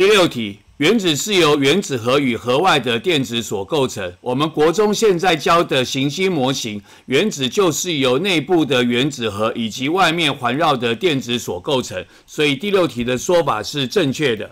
第六题，原子是由原子核与核外的电子所构成。我们国中现在教的行星模型，原子就是由内部的原子核以及外面环绕的电子所构成。所以第六题的说法是正确的。